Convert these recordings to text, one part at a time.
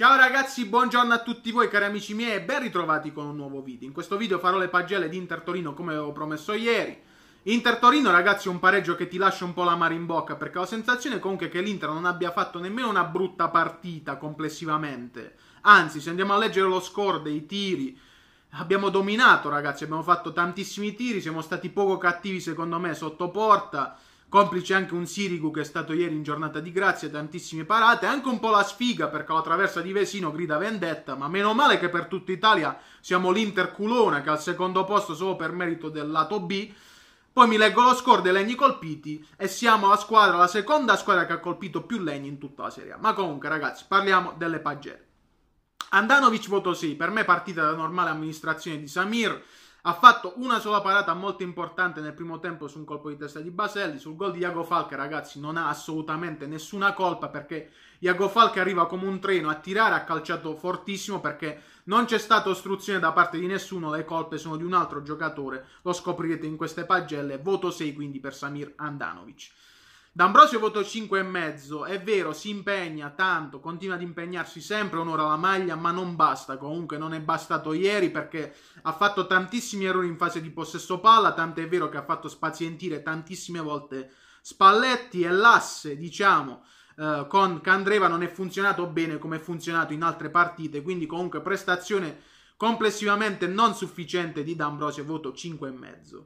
Ciao ragazzi, buongiorno a tutti voi cari amici miei e ben ritrovati con un nuovo video. In questo video farò le pagelle di Inter Torino come avevo promesso ieri. Inter Torino ragazzi è un pareggio che ti lascia un po' la mare in bocca perché ho la sensazione comunque che l'Inter non abbia fatto nemmeno una brutta partita complessivamente. Anzi, se andiamo a leggere lo score dei tiri, abbiamo dominato ragazzi, abbiamo fatto tantissimi tiri, siamo stati poco cattivi secondo me sotto porta complice anche un Sirigu che è stato ieri in giornata di grazia, tantissime parate, anche un po' la sfiga perché la traversa di Vesino grida vendetta, ma meno male che per tutta Italia siamo l'Inter culona che è al secondo posto solo per merito del lato B. Poi mi leggo lo score dei legni colpiti e siamo la squadra, la seconda squadra che ha colpito più legni in tutta la Serie Ma comunque ragazzi, parliamo delle pagelle. Andanovic voto 6, per me partita da normale amministrazione di Samir, ha fatto una sola parata molto importante nel primo tempo su un colpo di testa di Baselli. Sul gol di Iago Falca, ragazzi, non ha assolutamente nessuna colpa perché Iago Falca arriva come un treno a tirare, ha calciato fortissimo perché non c'è stata ostruzione da parte di nessuno. Le colpe sono di un altro giocatore, lo scoprirete in queste pagelle. Voto 6 quindi per Samir Andanovic. D'Ambrosio voto 5,5, è vero, si impegna tanto, continua ad impegnarsi sempre, onora la maglia, ma non basta, comunque non è bastato ieri perché ha fatto tantissimi errori in fase di possesso palla, tanto è vero che ha fatto spazientire tantissime volte Spalletti e l'asse, diciamo, eh, con Candreva non è funzionato bene come è funzionato in altre partite, quindi comunque prestazione complessivamente non sufficiente di D'Ambrosio, voto 5,5.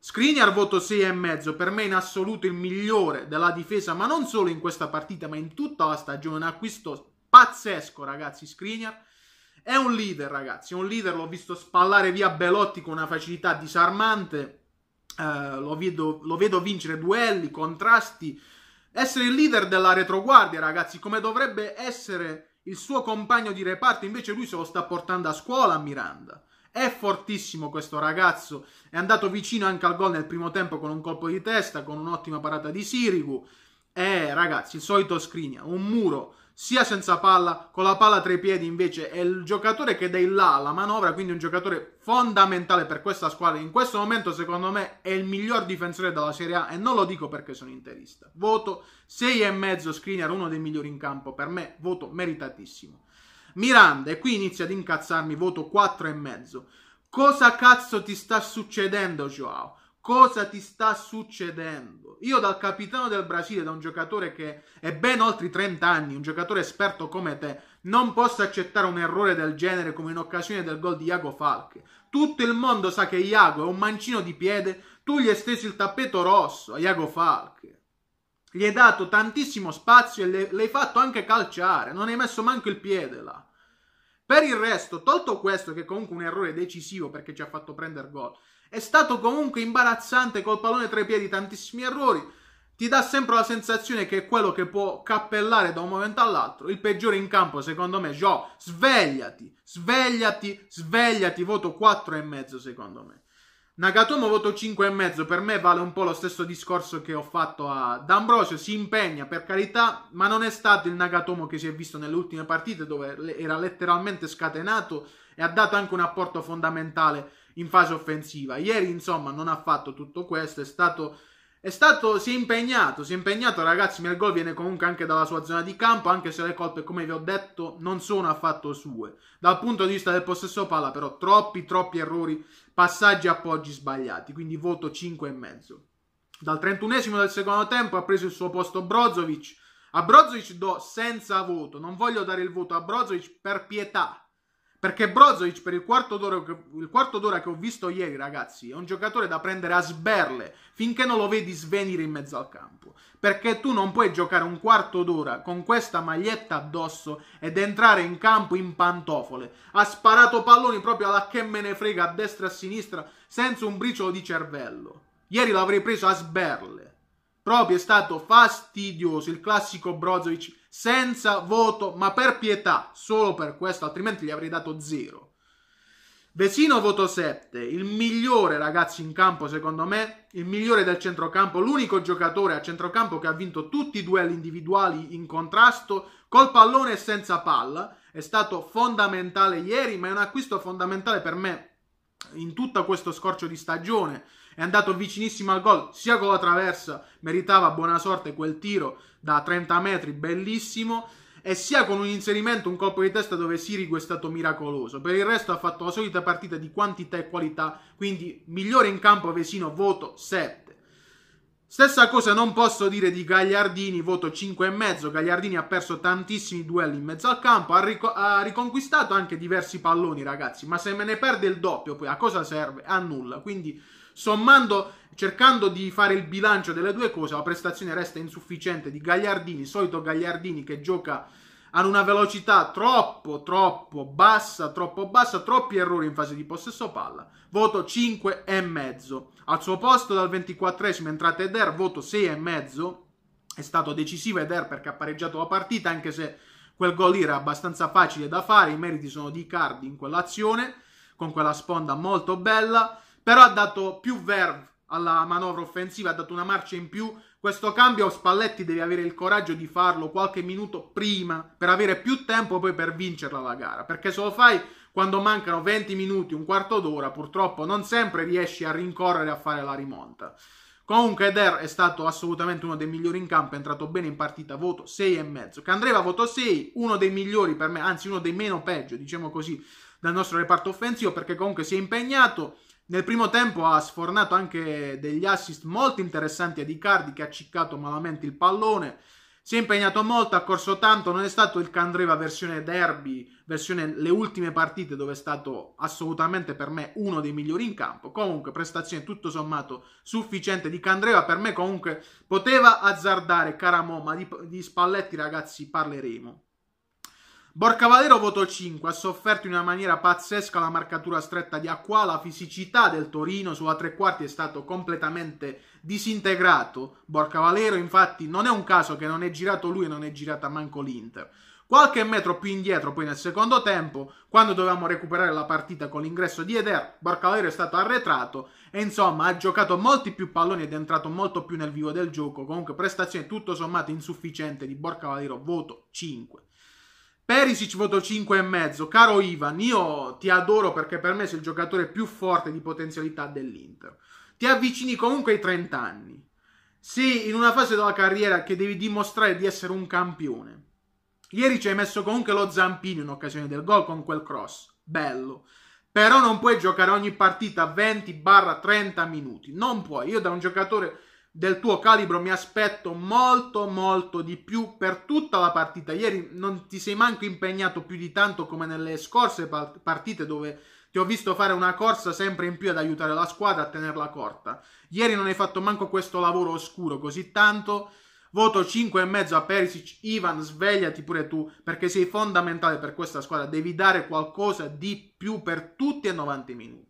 Skriniar voto 6,5, per me in assoluto il migliore della difesa, ma non solo in questa partita, ma in tutta la stagione. Un acquisto pazzesco, ragazzi, Skriniar. È un leader, ragazzi, è un leader, l'ho visto spallare via Belotti con una facilità disarmante, eh, lo, vedo, lo vedo vincere duelli, contrasti, essere il leader della retroguardia, ragazzi, come dovrebbe essere il suo compagno di reparto, invece lui se lo sta portando a scuola a Miranda. È fortissimo questo ragazzo, è andato vicino anche al gol nel primo tempo con un colpo di testa, con un'ottima parata di Sirigu. E ragazzi, il solito Scrigna, un muro sia senza palla, con la palla tra i piedi invece è il giocatore che dà il là alla manovra, quindi un giocatore fondamentale per questa squadra. In questo momento secondo me è il miglior difensore della Serie A e non lo dico perché sono interista. Voto 6,5 Skriniar, uno dei migliori in campo, per me voto meritatissimo. Miranda, e qui inizia ad incazzarmi, voto 4,5. Cosa cazzo ti sta succedendo, Joao? Cosa ti sta succedendo? Io dal capitano del Brasile, da un giocatore che è ben oltre i 30 anni, un giocatore esperto come te, non posso accettare un errore del genere come in occasione del gol di Iago Falche. Tutto il mondo sa che Iago è un mancino di piede, tu gli hai steso il tappeto rosso a Iago Falche. Gli hai dato tantissimo spazio e l'hai fatto anche calciare, non hai messo manco il piede là. Per il resto, tolto questo, che comunque un errore decisivo perché ci ha fatto prendere gol, è stato comunque imbarazzante col pallone tra i piedi, tantissimi errori. Ti dà sempre la sensazione che è quello che può cappellare da un momento all'altro. Il peggiore in campo, secondo me, Gio, svegliati, svegliati, svegliati, voto 4,5 secondo me. Nagatomo voto 5,5. Per me vale un po' lo stesso discorso che ho fatto a D'Ambrosio. Si impegna per carità, ma non è stato il Nagatomo che si è visto nelle ultime partite, dove era letteralmente scatenato e ha dato anche un apporto fondamentale in fase offensiva. Ieri, insomma, non ha fatto tutto questo. È stato è stato, si è impegnato, si è impegnato ragazzi, ma il gol viene comunque anche dalla sua zona di campo, anche se le colpe, come vi ho detto, non sono affatto sue. Dal punto di vista del possesso palla, però, troppi, troppi errori, passaggi e appoggi sbagliati, quindi voto 5,5. Dal 31 esimo del secondo tempo ha preso il suo posto Brozovic. A Brozovic do senza voto, non voglio dare il voto a Brozovic per pietà, perché Brozovic per il quarto, d'ora, il quarto d'ora che ho visto ieri, ragazzi, è un giocatore da prendere a sberle finché non lo vedi svenire in mezzo al campo. Perché tu non puoi giocare un quarto d'ora con questa maglietta addosso ed entrare in campo in pantofole. Ha sparato palloni proprio alla che me ne frega a destra e a sinistra senza un briciolo di cervello. Ieri l'avrei preso a sberle. Proprio è stato fastidioso il classico Brozovic senza voto, ma per pietà, solo per questo, altrimenti gli avrei dato zero. Vesino voto 7, il migliore ragazzi in campo secondo me, il migliore del centrocampo, l'unico giocatore a centrocampo che ha vinto tutti i duelli individuali in contrasto, col pallone e senza palla, è stato fondamentale ieri, ma è un acquisto fondamentale per me in tutto questo scorcio di stagione, è andato vicinissimo al gol sia con la traversa, meritava buona sorte quel tiro da 30 metri, bellissimo, e sia con un inserimento, un colpo di testa dove Sirigu è stato miracoloso. Per il resto ha fatto la solita partita di quantità e qualità, quindi migliore in campo Vesino, voto 7. Stessa cosa non posso dire di Gagliardini, voto 5,5. Gagliardini ha perso tantissimi duelli in mezzo al campo, ha, rico- ha, riconquistato anche diversi palloni, ragazzi. Ma se me ne perde il doppio, poi a cosa serve? A nulla. Quindi Sommando, cercando di fare il bilancio delle due cose, la prestazione resta insufficiente di Gagliardini, solito Gagliardini che gioca ad una velocità troppo, troppo bassa, troppo bassa, troppi errori in fase di possesso palla. Voto 5,5. Al suo posto dal 24esimo entrata Eder, voto 6,5. È stato decisivo Eder perché ha pareggiato la partita, anche se quel gol era abbastanza facile da fare, i meriti sono di Cardi in quell'azione, con quella sponda molto bella però ha dato più verve alla manovra offensiva, ha dato una marcia in più. Questo cambio Spalletti deve avere il coraggio di farlo qualche minuto prima per avere più tempo poi per vincerla la gara, perché se lo fai quando mancano 20 minuti, un quarto d'ora, purtroppo non sempre riesci a rincorrere a fare la rimonta. Comunque Eder è stato assolutamente uno dei migliori in campo, è entrato bene in partita, voto 6,5. Candreva voto 6, uno dei migliori per me, anzi uno dei meno peggio, diciamo così, dal nostro reparto offensivo perché comunque si è impegnato, nel primo tempo ha sfornato anche degli assist molto interessanti ad Icardi che ha ciccato malamente il pallone. Si è impegnato molto, ha corso tanto, non è stato il Candreva versione derby, versione le ultime partite dove è stato assolutamente per me uno dei migliori in campo. Comunque prestazione tutto sommato sufficiente di Candreva, per me comunque poteva azzardare Caramo, ma di, di Spalletti ragazzi parleremo. Borcavadero voto 5, ha sofferto in una maniera pazzesca la marcatura stretta di Acqua, la fisicità del Torino sulla tre quarti è stato completamente disintegrato. Borcavadero infatti non è un caso che non è girato lui e non è girata manco l'Inter. Qualche metro più indietro poi nel secondo tempo, quando dovevamo recuperare la partita con l'ingresso di Eder, Borcavero è stato arretrato e insomma ha giocato molti più palloni ed è entrato molto più nel vivo del gioco, comunque prestazione tutto sommato insufficiente di Borcavero voto 5. Perisic voto 5,5. Caro Ivan, io ti adoro perché per me sei il giocatore più forte di potenzialità dell'Inter. Ti avvicini comunque ai 30 anni. Sì, in una fase della carriera che devi dimostrare di essere un campione. Ieri ci hai messo comunque lo zampino in occasione del gol con quel cross. Bello. Però non puoi giocare ogni partita 20-30 minuti. Non puoi. Io da un giocatore del tuo calibro mi aspetto molto molto di più per tutta la partita. Ieri non ti sei manco impegnato più di tanto come nelle scorse partite dove ti ho visto fare una corsa sempre in più ad aiutare la squadra a tenerla corta. Ieri non hai fatto manco questo lavoro oscuro così tanto. Voto 5,5 a Perisic. Ivan, svegliati pure tu perché sei fondamentale per questa squadra. Devi dare qualcosa di più per tutti e 90 minuti.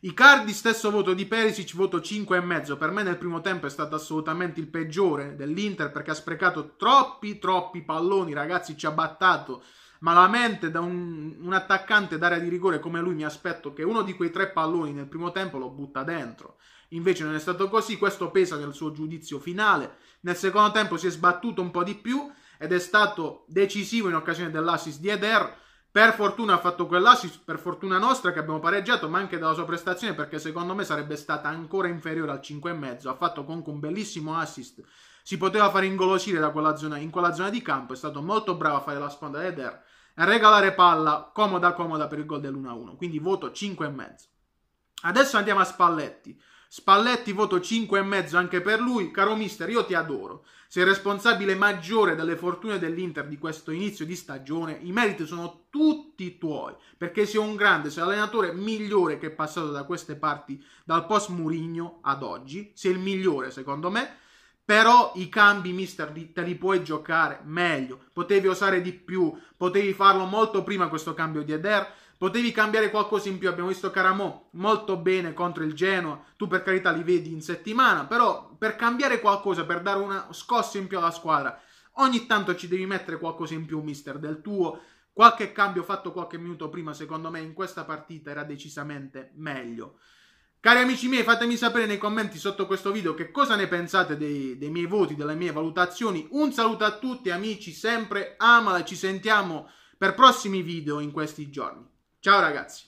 Icardi stesso voto di Perisic, voto 5,5. Per me nel primo tempo è stato assolutamente il peggiore dell'Inter perché ha sprecato troppi, troppi palloni, ragazzi, ci ha battato malamente da un, un attaccante d'area di rigore come lui mi aspetto che uno di quei tre palloni nel primo tempo lo butta dentro. Invece non è stato così, questo pesa nel suo giudizio finale. Nel secondo tempo si è sbattuto un po' di più ed è stato decisivo in occasione dell'assist di Eder per fortuna ha fatto quell'assist, per fortuna nostra che abbiamo pareggiato, ma anche dalla sua prestazione perché secondo me sarebbe stata ancora inferiore al 5,5. Ha fatto comunque un bellissimo assist, si poteva fare ingolosire da quella zona, in quella zona di campo, è stato molto bravo a fare la sponda header, a regalare palla comoda comoda per il gol dell'1-1, quindi voto 5,5. Adesso andiamo a Spalletti. Spalletti voto 5,5 anche per lui. Caro mister, io ti adoro. Sei responsabile maggiore delle fortune dell'Inter di questo inizio di stagione. I meriti sono tutti tuoi, perché sei un grande, sei l'allenatore migliore che è passato da queste parti dal post Murigno ad oggi. Sei il migliore, secondo me. Però i cambi, mister, te li puoi giocare meglio. Potevi osare di più, potevi farlo molto prima questo cambio di Eder, potevi cambiare qualcosa in più. Abbiamo visto Caramo molto bene contro il Genoa, tu per carità li vedi in settimana, però per cambiare qualcosa, per dare una scossa in più alla squadra, ogni tanto ci devi mettere qualcosa in più, mister, del tuo. Qualche cambio fatto qualche minuto prima, secondo me, in questa partita era decisamente meglio. Cari amici miei, fatemi sapere nei commenti sotto questo video che cosa ne pensate dei, dei miei voti, delle mie valutazioni. Un saluto a tutti, amici, sempre amala, ci sentiamo per prossimi video in questi giorni. Ciao ragazzi!